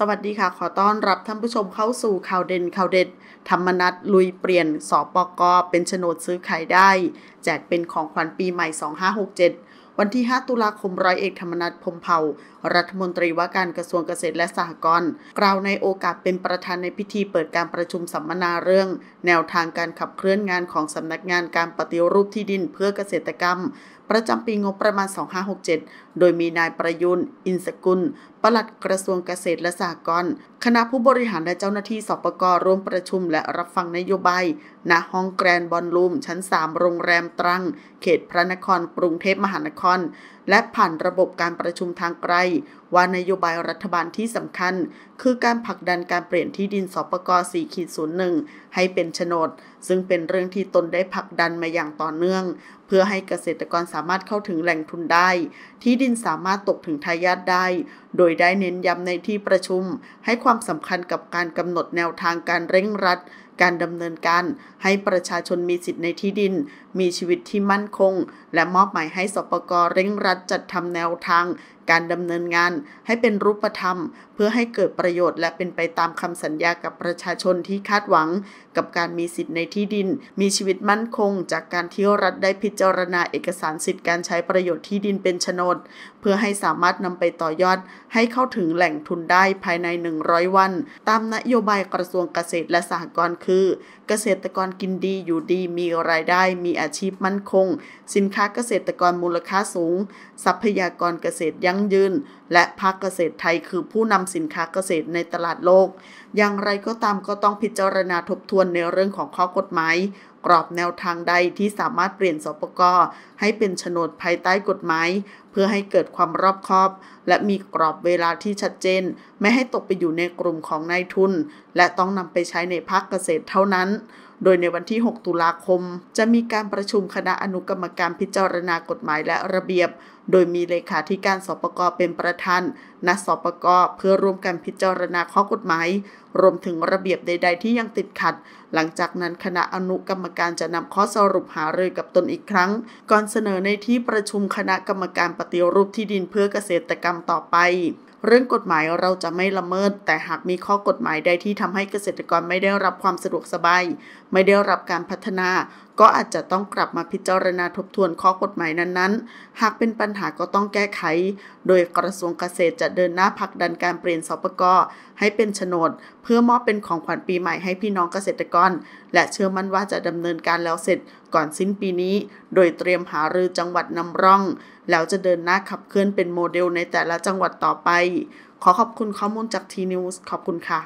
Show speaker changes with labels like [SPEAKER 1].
[SPEAKER 1] สวัสดีค่ะ ขอต้อนรับท่านผู้ชมเข้าสู่ข่าวเด่น ข่าวเด็ด ธรรมนัต ลุยเปลี่ยน สปก เป็นโฉนดซื้อขายได้ แจกเป็นของขวัญปีใหม่ 2567วันที่ 5 ตุลาคม ร้อยเอกธรรมนัฐพมเผา รัฐมนตรีว่าการกระทรวงเกษตรและสหกรณ์ กล่าวในโอกาสเป็นประธานในพิธีเปิดการประชุมสัมมนาเรื่อง แนวทางการขับเคลื่อนงานของสำนักงานการปฏิรูปที่ดินเพื่อเกษตรกรรม ประจำปีงบประมาณ 2567 โดยมีนายประยุนอินสกุล ปลัดกระทรวงเกษตรและสหกรณ์คณะผู้บริหารและเจ้าหน้าที่สปกร่วมประชุมและรับฟังนโยบายณห้องแกรนบอลลูมชั้น3โรงแรมตรัง เขตพระนครกรุงเทพมหานคร และผ่านระบบการประชุมทางไกลว่านโยบายรัฐบาลที่สำคัญคือการผลักดันการเปลี่ยนที่ดินสปก4.01 ให้เป็นโฉนด ซึ่งเป็นเรื่องที่ตนได้ผลักดันมาอย่างต่อเนื่อง เพื่อให้เกษตรกรสามารถเข้าถึงแหล่งทุนได้ ที่ดินสามารถตกถึงทายาทได้ โดยได้เน้นย้ำในที่ประชุม ให้ความสำคัญกับการกำหนดแนวทางการเร่งรัด การดำเนินการ ให้ประชาชนมีสิทธิในที่ดิน มีชีวิตที่มั่นคง และมอบหมายให้สปกรเร่งรัดจัดทำแนวทางการดำเนินงานให้เป็นรูปธรรม เพื่อให้เกิดประโยชน์ และเป็นไปตามคำสัญญากับประชาชนที่คาดหวัง กับการมีสิทธิ์ในที่ดิน มีชีวิตมั่นคง จากการที่รัฐได้พิจารณาเอกสารสิทธิ์ การใช้ประโยชน์ที่ดินเป็นโฉนดเพื่อให้สามารถนำไปต่อยอดให้เข้าถึงแหล่งทุนได้ภายใน 100 วัน ตามนโยบายกระทรวงเกษตรและสหกรณ์คือ เกษตรกรกินดีอยู่ดีมีรายได้ มีอาชีพมั่นคง สินค้าเกษตรกรมูลค่าสูง ทรัพยากรเกษตรยั่งงยืน และภาคเกษตรไทยคือผู้นำสินค้าเกษตรในตลาดโลก อย่างไรก็ตามก็ต้องพิจารณาทบทวนในเรื่องของข้อกฎหมายกรอบแนวทางใดที่สามารถเปลี่ยนสปกรให้เป็นโฉนดภายใต้กฎหมาย เพื่อให้เกิดความรอบคอบ และมีกรอบเวลาที่ชัดเจน ไม่ให้ตกไปอยู่ในกลุ่มของนายทุน และต้องนำไปใช้ในภาคเกษตรเท่านั้น โดยในวันที่ 6 ตุลาคม จะมีการประชุมคณะอนุกรรมการพิจารณากฎหมายและระเบียบ โดยมีเลขาธิการสปกเป็นประธานณสปก เพื่อร่วมกันพิจารณาข้อกฎหมาย รวมถึงระเบียบใด ๆที่ยังติดขัดหลังจากนั้นคณะอนุกรรมการจะนำข้อสรุปหารือกับตนอีกครั้งก่อนเสนอในที่ประชุมคณะกรรมการปฏิรูปที่ดินเพื่อเกษตรกรรมต่อไปเรื่องกฎหมายเราจะไม่ละเมิด แต่หากมีข้อกฎหมายใดที่ทำให้เกษตรกรไม่ได้รับความสะดวกสบาย ไม่ได้รับการพัฒนา ก็อาจจะต้องกลับมาพิจารณาทบทวนข้อกฎหมายนั้นๆ หากเป็นปัญหาก็ต้องแก้ไข โดยกระทรวงเกษตรจะเดินหน้าผลักดันการเปลี่ยนสปกให้เป็นโฉนด เพื่อมอบเป็นของขวัญปีใหม่ให้พี่น้องเกษตรกร และเชื่อมั่นว่าจะดำเนินการแล้วเสร็จก่อนสิ้นปีนี้ โดยเตรียมหารือจังหวัดนำร่องแล้วจะเดินหน้าขับเคลื่อนเป็นโมเดลในแต่ละจังหวัดต่อไป ขอขอบคุณข้อมูลจากทีนิวส์ขอบคุณค่ะ